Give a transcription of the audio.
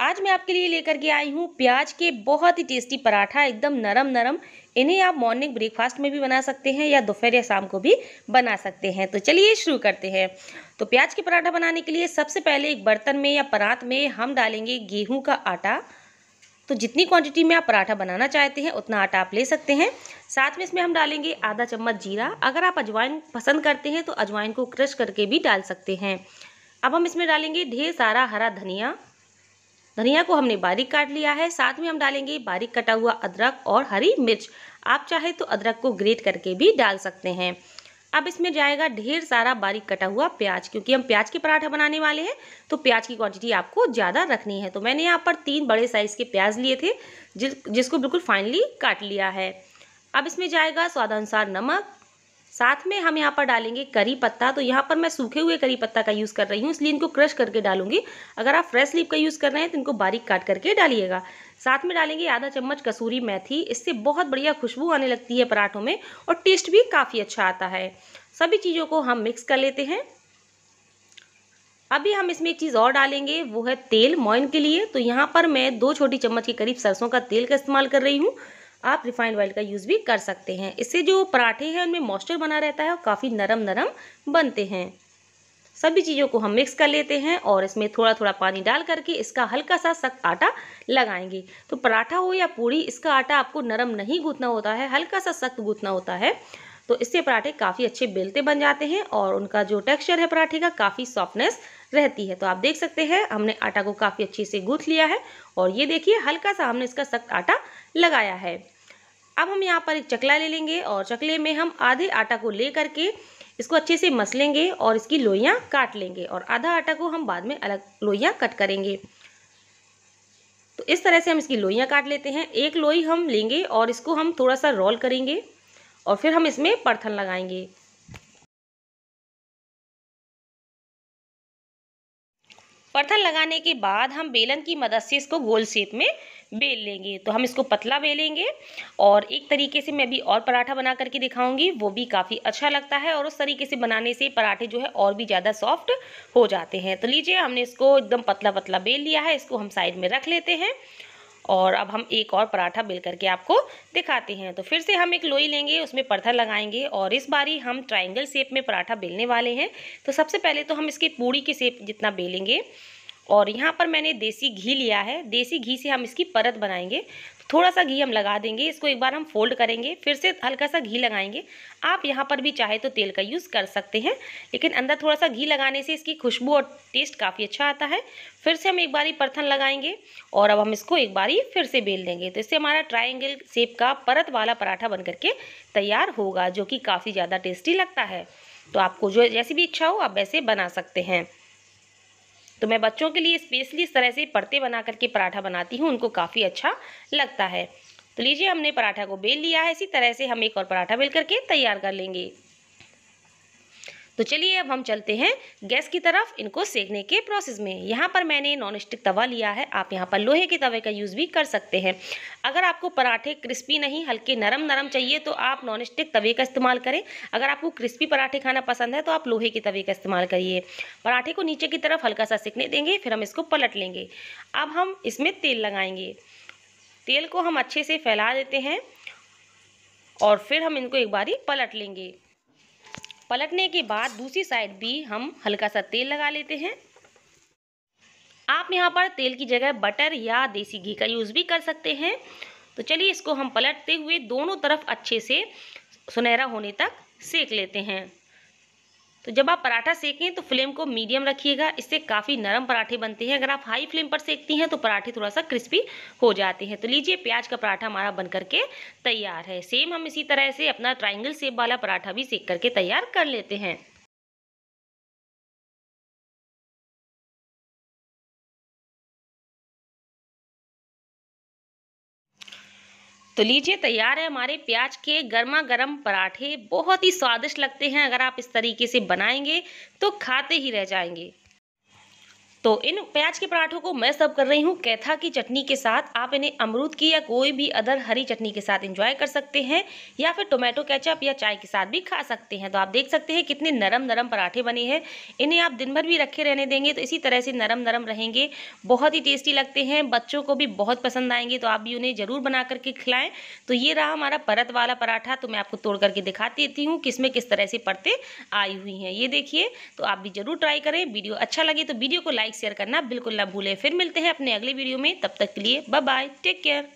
आज मैं आपके लिए लेकर के आई हूँ प्याज के बहुत ही टेस्टी पराठा एकदम नरम नरम इन्हें आप मॉर्निंग ब्रेकफास्ट में भी बना सकते हैं या दोपहर या शाम को भी बना सकते हैं तो चलिए शुरू करते हैं तो प्याज के पराठा बनाने के लिए सबसे पहले एक बर्तन में या परात में हम डालेंगे गेहूँ का आटा तो जितनी क्वांटिटी में आप पराठा बनाना चाहते हैं उतना आटा आप ले सकते हैं साथ में इसमें हम डालेंगे आधा चम्मच जीरा अगर आप अजवाइन पसंद करते हैं तो अजवाइन को क्रश करके भी डाल सकते हैं अब हम इसमें डालेंगे ढेर सारा हरा धनिया धनिया को हमने बारीक काट लिया है साथ में हम डालेंगे बारीक कटा हुआ अदरक और हरी मिर्च आप चाहे तो अदरक को ग्रेट करके भी डाल सकते हैं अब इसमें जाएगा ढेर सारा बारीक कटा हुआ प्याज क्योंकि हम प्याज के पराठा बनाने वाले हैं तो प्याज की क्वांटिटी आपको ज़्यादा रखनी है तो मैंने यहाँ पर तीन बड़े साइज़ के प्याज लिए थे जिस जिसको बिल्कुल फाइनली काट लिया है अब इसमें जाएगा स्वादानुसार नमक साथ में हम यहाँ पर डालेंगे करी पत्ता तो यहाँ पर मैं सूखे हुए करी पत्ता का यूज़ कर रही हूँ इसलिए इनको क्रश करके डालूंगी अगर आप फ्रेश लीप का यूज़ कर रहे हैं तो इनको बारीक काट करके डालिएगा साथ में डालेंगे आधा चम्मच कसूरी मेथी इससे बहुत बढ़िया खुशबू आने लगती है पराठों में और टेस्ट भी काफ़ी अच्छा आता है सभी चीज़ों को हम मिक्स कर लेते हैं अभी हम इसमें एक चीज़ और डालेंगे वो है तेल मोइन के लिए तो यहाँ पर मैं दो छोटी चम्मच के करीब सरसों का तेल का इस्तेमाल कर रही हूँ आप रिफाइंड ऑयल का यूज़ भी कर सकते हैं इससे जो पराठे हैं उनमें मॉइस्चर बना रहता है और काफ़ी नरम नरम बनते हैं सभी चीज़ों को हम मिक्स कर लेते हैं और इसमें थोड़ा थोड़ा पानी डाल करके इसका हल्का सा सख्त आटा लगाएंगे तो पराठा हो या पूड़ी इसका आटा आपको नरम नहीं गूंथना होता है हल्का सा सख्त गूंथना होता है तो इससे पराठे काफ़ी अच्छे बेलते बन जाते हैं और उनका जो टेक्सचर है पराठे का काफ़ी सॉफ्टनेस रहती है तो आप देख सकते हैं हमने आटा को काफ़ी अच्छे से गूँथ लिया है और ये देखिए हल्का सा हमने इसका सख्त आटा लगाया है अब हम यहाँ पर एक चकला ले लेंगे और चकले में हम आधे आटा को ले करके इसको अच्छे से मस लेंगे और इसकी लोइयाँ काट लेंगे और आधा आटा को हम बाद में अलग लोइयाँ कट करेंगे तो इस तरह से हम इसकी लोइयाँ काट लेते हैं एक लोई हम लेंगे और इसको हम थोड़ा सा रोल करेंगे और फिर हम इसमें परथन लगाएंगे परथन लगाने के बाद हम बेलन की मदद से इसको गोल शेप में बेल लेंगे तो हम इसको पतला बेलेंगे और एक तरीके से मैं भी और पराठा बना करके दिखाऊंगी वो भी काफ़ी अच्छा लगता है और उस तरीके से बनाने से पराठे जो है और भी ज़्यादा सॉफ्ट हो जाते हैं तो लीजिए हमने इसको एकदम पतला पतला बेल लिया है इसको हम साइड में रख लेते हैं और अब हम एक और पराठा बेल करके आपको दिखाते हैं तो फिर से हम एक लोई लेंगे उसमें परथर लगाएंगे और इस बारी हम ट्राइंगल शेप में पराठा बेलने वाले हैं तो सबसे पहले तो हम इसकी पूड़ी के शेप जितना बेलेंगे और यहाँ पर मैंने देसी घी लिया है देसी घी से हम इसकी परत बनाएंगे थोड़ा सा घी हम लगा देंगे इसको एक बार हम फोल्ड करेंगे फिर से हल्का सा घी लगाएंगे आप यहाँ पर भी चाहे तो तेल का यूज़ कर सकते हैं लेकिन अंदर थोड़ा सा घी लगाने से इसकी खुशबू और टेस्ट काफ़ी अच्छा आता है फिर से हम एक बारी परथन लगाएंगे और अब हम इसको एक बारी फिर से बेल देंगे तो इससे हमारा ट्राइंगल सेप का परत वाला पराठा बन करके तैयार होगा जो कि काफ़ी ज़्यादा टेस्टी लगता है तो आपको जो जैसी भी इच्छा हो आप वैसे बना सकते हैं तो मैं बच्चों के लिए स्पेशली इस तरह से पड़ते बना करके पराठा बनाती हूँ उनको काफ़ी अच्छा लगता है तो लीजिए हमने पराठा को बेल लिया है इसी तरह से हम एक और पराठा बेल करके तैयार कर लेंगे तो चलिए अब हम चलते हैं गैस की तरफ इनको सेकने के प्रोसेस में यहाँ पर मैंने नॉन स्टिक तवा लिया है आप यहाँ पर लोहे के तवे का यूज़ भी कर सकते हैं अगर आपको पराठे क्रिस्पी नहीं हल्के नरम नरम चाहिए तो आप नॉन स्टिक तवे का इस्तेमाल करें अगर आपको क्रिस्पी पराठे खाना पसंद है तो आप लोहे के तवे का इस्तेमाल करिए पराठे को नीचे की तरफ हल्का सा सेकने देंगे फिर हम इसको पलट लेंगे अब हम इसमें तेल लगाएंगे तेल को हम अच्छे से फैला देते हैं और फिर हम इनको एक बारी पलट लेंगे पलटने के बाद दूसरी साइड भी हम हल्का सा तेल लगा लेते हैं आप यहाँ पर तेल की जगह बटर या देसी घी का यूज़ भी कर सकते हैं तो चलिए इसको हम पलटते हुए दोनों तरफ अच्छे से सुनहरा होने तक सेक लेते हैं तो जब आप पराठा सेकें तो फ्लेम को मीडियम रखिएगा इससे काफ़ी नरम पराठे बनते हैं अगर आप हाई फ्लेम पर सेकती हैं तो पराठे थोड़ा सा क्रिस्पी हो जाते हैं तो लीजिए प्याज का पराठा हमारा बन करके तैयार है सेम हम इसी तरह से अपना ट्राइंगल सेप वाला पराठा भी सेक करके तैयार कर लेते हैं तो लीजिए तैयार है हमारे प्याज के गर्मा गर्म पराठे बहुत ही स्वादिष्ट लगते हैं अगर आप इस तरीके से बनाएंगे तो खाते ही रह जाएंगे तो इन प्याज के पराठों को मैं सब कर रही हूँ कैथा की चटनी के साथ आप इन्हें अमरूद की या कोई भी अदर हरी चटनी के साथ इंजॉय कर सकते हैं या फिर टोमेटो कैचअप या चाय के साथ भी खा सकते हैं तो आप देख सकते हैं कितने नरम नरम पराठे बने हैं इन्हें आप दिन भर भी रखे रहने देंगे तो इसी तरह से नरम नरम रहेंगे बहुत ही टेस्टी लगते हैं बच्चों को भी बहुत पसंद आएंगे तो आप भी उन्हें ज़रूर बना करके खिलाएं तो ये रहा हमारा परत वाला पराठा तो मैं आपको तोड़ करके दिखा देती हूँ किस में किस तरह से परतें आई हुई हैं ये देखिए तो आप भी ज़रूर ट्राई करें वीडियो अच्छा लगे तो वीडियो को लाइक शेयर करना बिल्कुल ना भूलें फिर मिलते हैं अपने अगले वीडियो में तब तक के लिए बाय बाय टेक केयर